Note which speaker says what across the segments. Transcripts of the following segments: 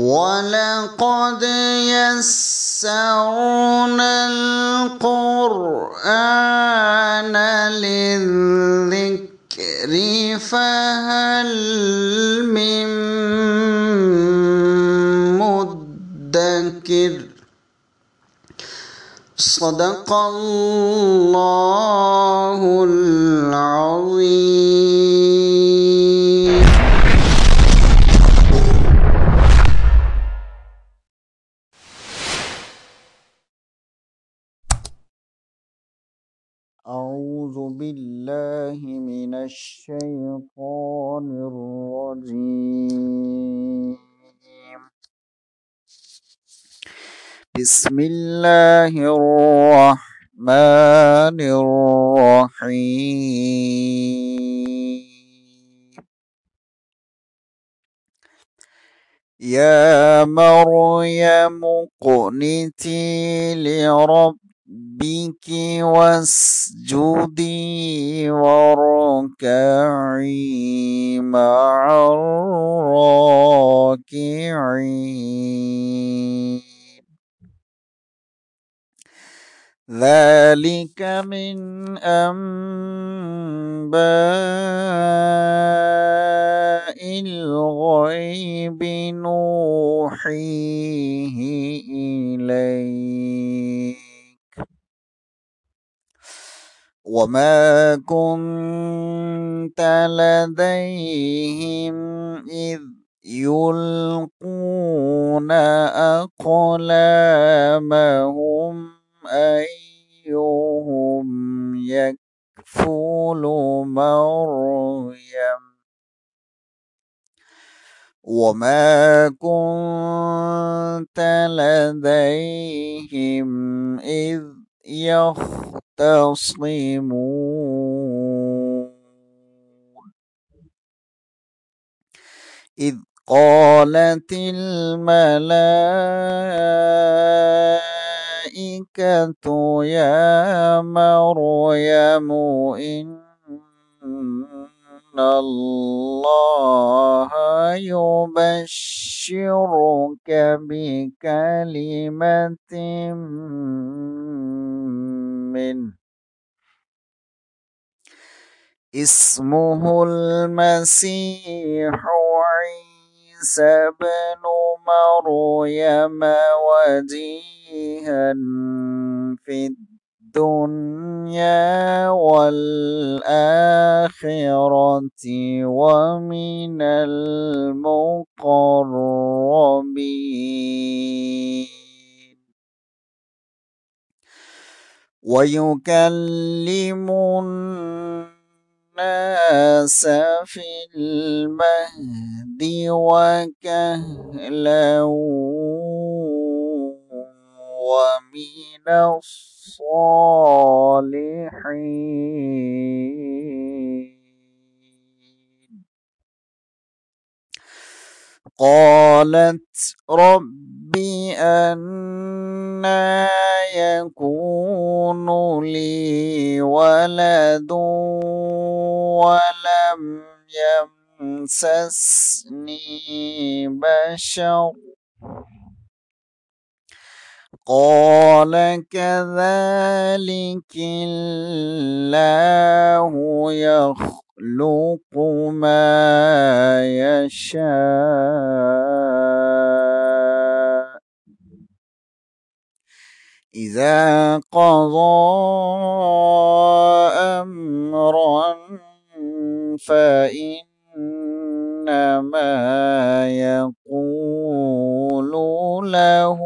Speaker 1: ولقد يسرنا القرآن للذكر فهل من مدكر صدق الله العظيم أعوذ بالله من الشيطان الرجيم بسم الله الرحمن الرحيم يا مريم اقنتي لرب بك واسجدي واركعي مع الراكعين ذلك من أنباء الغيب نوحيه إليك وما كنت لديهم إذ يلقون أقلامهم أيهم يكفل مريم وما كنت لديهم إذ يخ تختصمون إذ قالت الملائكة يا مريم إن الله يبشرك بكلمة اسمه المسيح عيسى بن مريم وجيها في الدنيا والآخرة ومن المقربين ويكلم الناس في المهد وكهلا ومن الصالحين قالت رب أنّا يكون لي ولد ولم يمسسني بشر قال كذلك الله يخلق ما يشاء إذا قضى أمرا فإنما يقول له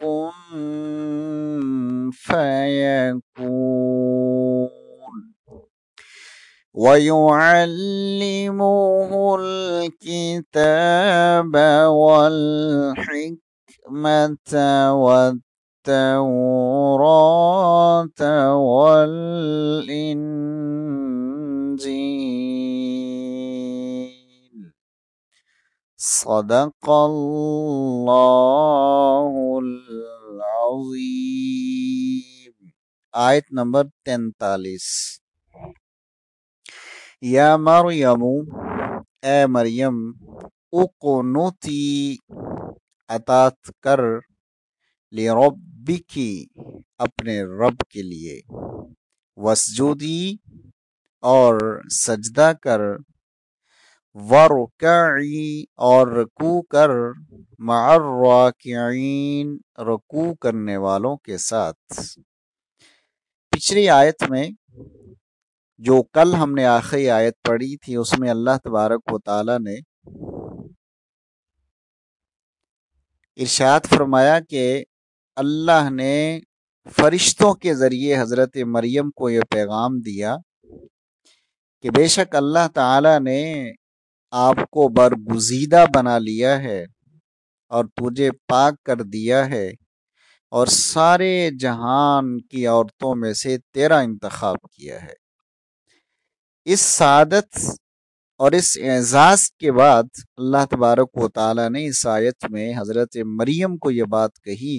Speaker 1: كن فيكون ويعلمه الكتاب والحكمة والتقوى التوراة والإنجيل صدق الله العظيم آية نمبر 43 يا مريم اے مريم اقنطي اتات کر की अपने रब के लिए वसजूदी और सजदा कर वरुकई और रकू कर मार्वाकिन रकू करने वालों के साथ पिछली आयत में जो कल हमने आखिरी आयत पढ़ी थी उसमें अल्लाह तबारक व ताला ने इरशाद फरमाया कि अल्लाह ने फरिश्तों के ज़रिए हज़रत मरियम को यह पैगाम दिया कि बेशक अल्लाह ताला ने आपको बरगुजीदा बना लिया है और तुझे पाक कर दिया है और सारे जहान की औरतों में से तेरा इंतखब किया है इस सादत और इस एजाज के बाद अल्लाह तबारक व ताली ने इस आयत में हज़रत मरियम को ये बात कही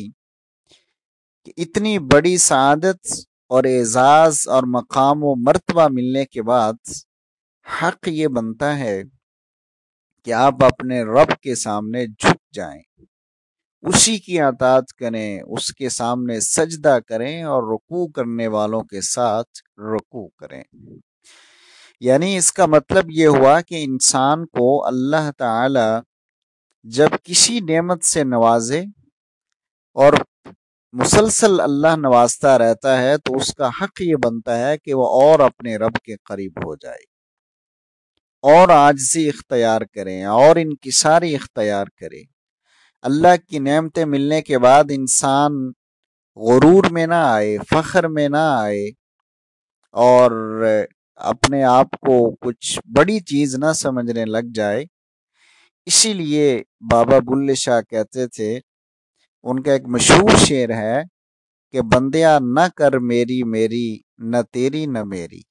Speaker 1: कि इतनी बड़ी सदत और एजाज और मकाम व मरतबा मिलने के बाद हक ये बनता है कि आप अपने रब के सामने झुक जाएं उसी की आतात करें उसके सामने सजदा करें और रुकू करने वालों के साथ रुकू करें यानी इसका मतलब ये हुआ कि इंसान को अल्लाह ताला जब किसी नेमत से नवाजे और मुसलसल अल्लाह नवाजता रहता है तो उसका हक ये बनता है कि वह और अपने रब के करीब हो जाए और से इख्तियार करें और सारी इख्तियार करें अल्लाह की नेमतें मिलने के बाद इंसान गुरूर में ना आए फ़ख्र में ना आए और अपने आप को कुछ बड़ी चीज़ ना समझने लग जाए इसीलिए बाबा बुल्ले शाह कहते थे उनका एक मशहूर शेर है कि बंदिया न कर मेरी मेरी न तेरी न मेरी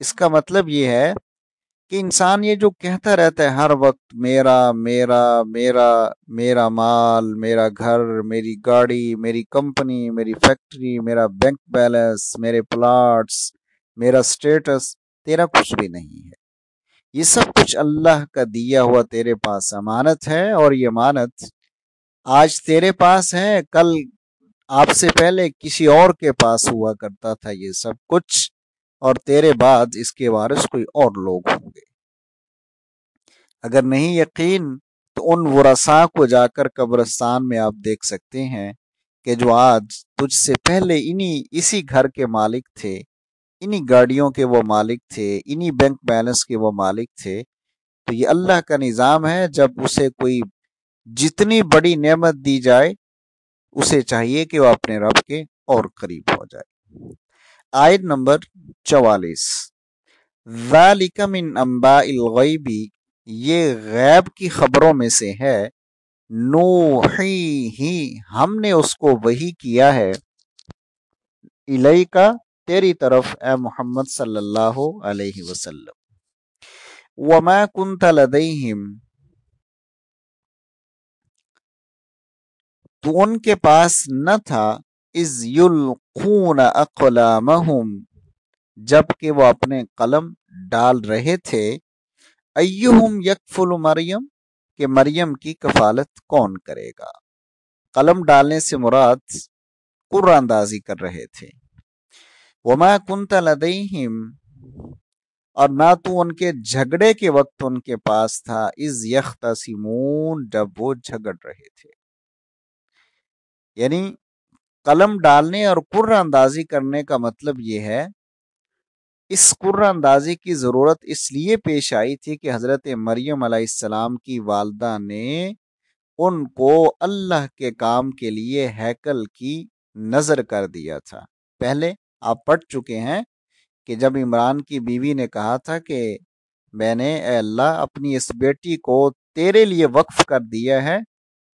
Speaker 1: इसका मतलब ये है कि इंसान ये जो कहता रहता है हर वक्त मेरा मेरा मेरा मेरा माल मेरा घर मेरी गाड़ी मेरी कंपनी मेरी फैक्ट्री मेरा बैंक बैलेंस मेरे प्लाट्स मेरा स्टेटस तेरा कुछ भी नहीं है ये सब कुछ अल्लाह का दिया हुआ तेरे पास अमानत है और ये अमानत आज तेरे पास है कल आपसे पहले किसी और के पास हुआ करता था ये सब कुछ और तेरे बाद इसके वारिस कोई और लोग होंगे अगर नहीं यकीन तो उन वसा को जाकर कब्रस्तान में आप देख सकते हैं कि जो आज तुझसे पहले इन्हीं इसी घर के मालिक थे इन्हीं गाड़ियों के वो मालिक थे इन्हीं बैंक बैलेंस के वो मालिक थे तो ये अल्लाह का निज़ाम है जब उसे कोई जितनी बड़ी नेमत दी जाए उसे चाहिए कि वह अपने रब के और करीब हो जाए आयत नंबर चवालीस वालिकम इन अम्बा गईबी ये गैब की खबरों में से है नो ही हमने उसको वही किया है इलई का तेरी तरफ ए मोहम्मद सल्लल्लाहु अलैहि वसल्लम वमा कुंत लदईहिम तो उनके पास न था इज अकला महुम जबकि वो अपने कलम डाल रहे थे अयुहम यकफुल मरियम के मरियम की कफालत कौन करेगा कलम डालने से मुराद कुरानदाजी कर रहे थे वमा कुंत लदईहिम और ना तो उनके झगड़े के वक्त उनके पास था इस यख जब वो झगड़ रहे थे यानी कलम डालने और कुर्र अंदाजी करने का मतलब ये है इस कुर्र अंदाजी की ज़रूरत इसलिए पेश आई थी कि हज़रत मरियम अलैहिस्सलाम की वालदा ने उनको अल्लाह के काम के लिए हैकल की नज़र कर दिया था पहले आप पढ़ चुके हैं कि जब इमरान की बीवी ने कहा था कि मैंने अल्लाह अपनी इस बेटी को तेरे लिए वक्फ कर दिया है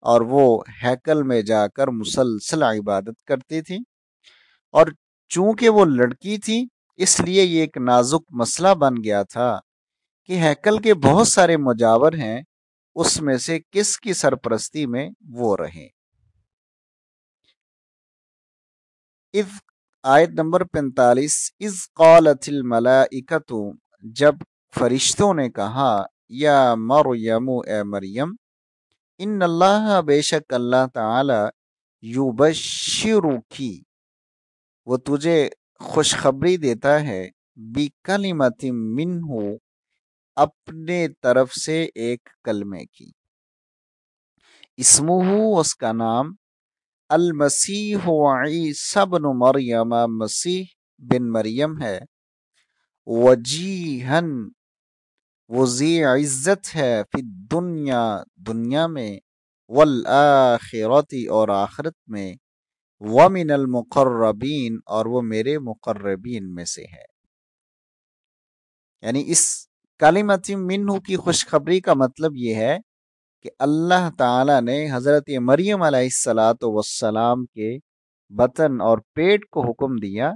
Speaker 1: और वो हैकल में जाकर मुसलसल इबादत करती थी और चूंकि वो लड़की थी इसलिए ये एक नाजुक मसला बन गया था कि हैकल के बहुत सारे मुजावर हैं उसमें से किस की सरपरस्ती में वो रहे इफ आयत नंबर 45 इस कौलथिल मलाइकतु जब फरिश्तों ने कहा या मरयम ए मरियम इन अल्लाह बेशक अल्लाह ताला युबशिरुखी वो तुझे खुशखबरी देता है बिकलिमति मिनहू अपने तरफ से एक कलमे की इसमूह उसका नाम अल मसीह सबन मरियम मसीह बिन मरियम है वजीहन वो जी इज़्ज़त है फिर दुनिया दुनिया में वल आखिरती और आखरत में मिनल मुकर्रबीन और वो मेरे मुकर्रबीन में से है यानी इस कालीमती मिनहू की खुशखबरी का मतलब ये है कि अल्लाह ताला ने हज़रत मरियम सलात के बतन और पेट को हुक्म दिया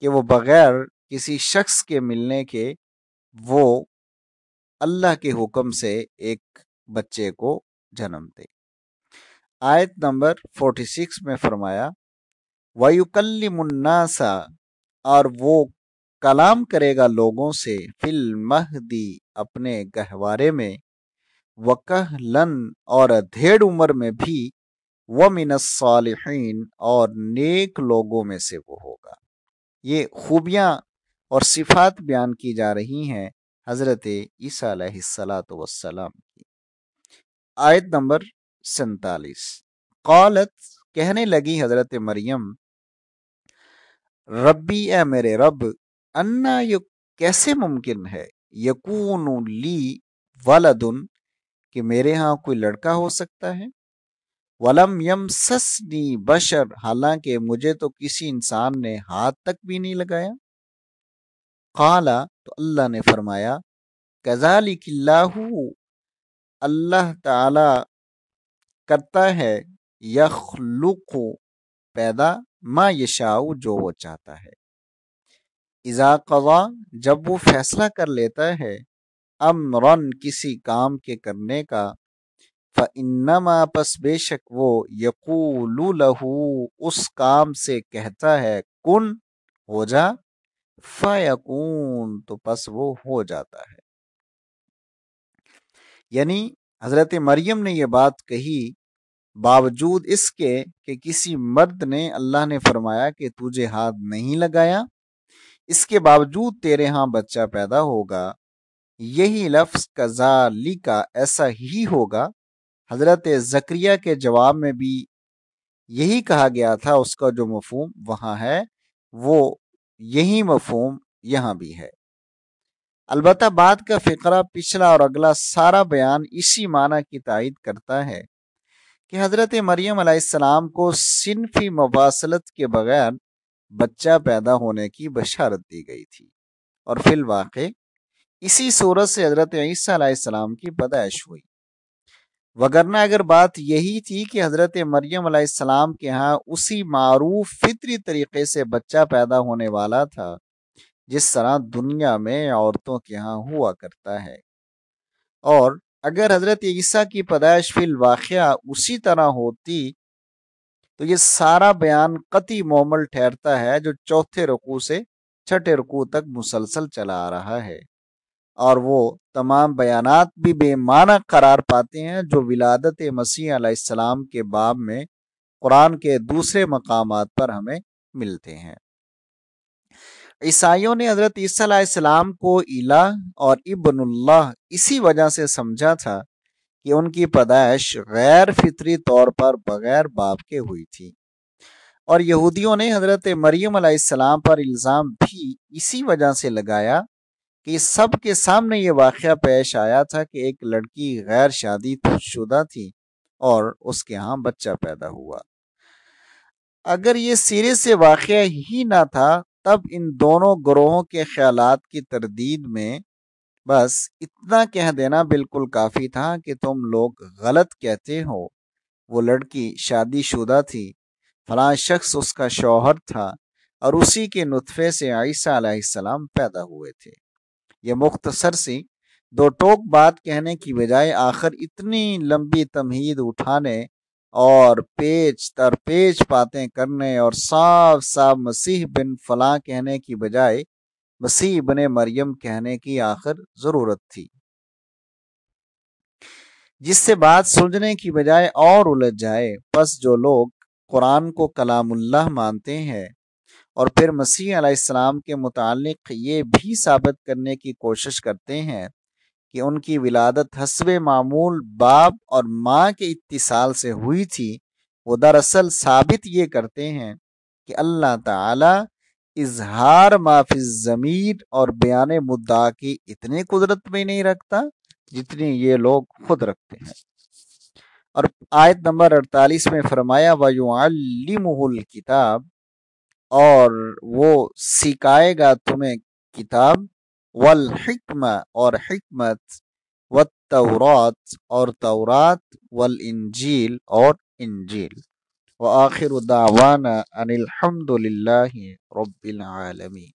Speaker 1: कि वो बग़ैर किसी शख्स के मिलने के वो अल्लाह के हुक्म से एक बच्चे को जन्म दे आयत नंबर 46 में फरमाया मुन्नासा और वो कलाम करेगा लोगों से फिल महदी अपने गहवारे में वकह लन और अधेड़ उम्र में भी व मिनसालहीन और नेक लोगों में से वो होगा ये खूबियाँ और सिफात बयान की जा रही हैं हज़रत ईसा वसलाम की आयत नंबर सैतालीस कौलत कहने लगी हज़रत मरियम रब्बी ए मेरे रब अन्ना ये कैसे मुमकिन है यकून ली वलदुन कि मेरे यहाँ कोई लड़का हो सकता है वलम यम ससनी बशर हालांकि मुझे तो किसी इंसान ने हाथ तक भी नहीं लगाया काला तो अल्लाह ने फरमाया कज़ालिकल्लाहु अल्लाह ताला करता है यखलुक पैदा मा यशाऊ जो वो चाहता है इज़ा कवा जब वो फैसला कर लेता है अमरन किसी काम के करने का फ़न्नमा पस बेशक वो यकूलू लहू उस काम से कहता है कुन हो जा फ़यकून तो बस वो हो जाता है यानी हज़रत मरियम ने यह बात कही बावजूद इसके कि किसी मर्द ने अल्लाह ने फरमाया कि तुझे हाथ नहीं लगाया इसके बावजूद तेरे यहाँ बच्चा पैदा होगा यही लफ्ज़ कजाली का ऐसा ही होगा हज़रत जक्रिया के जवाब में भी यही कहा गया था उसका जो मफहम वहां है वो यही मफहम यहाँ भी है अलबत् बाद का फ़िक्रा पिछला और अगला सारा बयान इसी माना की तायद करता है कि हज़रत मरियम आसमाम को सिनफी मवासलत के बगैर बच्चा पैदा होने की बशारत दी गई थी और फिलवाक़ इसी सूरत से हज़रत ईसी की पैदाइश हुई वगरना अगर बात यही थी कि हज़रत मरियम सलाम के यहाँ उसी मरूफ फितरी तरीके से बच्चा पैदा होने वाला था जिस तरह दुनिया में औरतों के यहाँ हुआ करता है और अगर हज़रत ईसा की पैदाइश फिल वाक़ उसी तरह होती तो ये सारा बयान कति मोमल ठहरता है जो चौथे रकू से छठे रकू तक मुसलसल चला आ रहा है और वो तमाम बयान भी बेमाना करार पाते हैं जो विलादत मसीह सलाम के बाब में कुरान के दूसरे मकाम पर हमें मिलते हैं ईसाइयों ने हजरत ईसीम को इला और इबन इसी वजह से समझा था कि उनकी पैदाइश गैर फितरी तौर पर बगैर बाप के हुई थी और यहूदियों ने हजरत मरियम पर इल्ज़ाम भी इसी वजह से लगाया कि सब के सामने ये वाक़ पेश आया था कि एक लड़की गैर शादी शुदा थी और उसके यहाँ बच्चा पैदा हुआ अगर ये सिरे से वाक़ ही ना था तब इन दोनों ग्रोहों के ख्याल की तरदीद में बस इतना कह देना बिल्कुल काफ़ी था कि तुम लोग गलत कहते हो वो लड़की शादी शुदा थी फला शख्स उसका शौहर था और उसी के नुतफ़े से ईसा पैदा हुए थे ये मुख्तसर सी दो टोक बात कहने की बजाय आखिर इतनी लंबी तमहीद उठाने और पेच तर पेच बातें करने और साफ साफ मसीह बिन फला कहने की बजाय मसीह बने मरियम कहने की आखिर जरूरत थी जिससे बात सुलझने की बजाय और उलझ जाए बस जो लोग कुरान को कलामुल्लाह मानते हैं और फिर मसीह आसमाम के मुतालिक ये भी साबित करने की कोशिश करते हैं कि उनकी विलादत हसब मामूल बाप और माँ के इत्तिसाल से हुई थी वो दरअसल साबित ये करते हैं कि अल्लाह ताला इजहार माफी ज़मीर और बयान मुद्दा की इतनी कुदरत में नहीं रखता जितनी ये लोग खुद रखते हैं और आयत नंबर 48 में फरमाया वायुआलिमहुल किताब और वो सिखाएगा तुम्हें किताब वल हिकमा और हिकमत व तौरात और तौरात वल इंजील और इंजील व आखिर दावाना अनिलहमदिल्ला रबीआलमी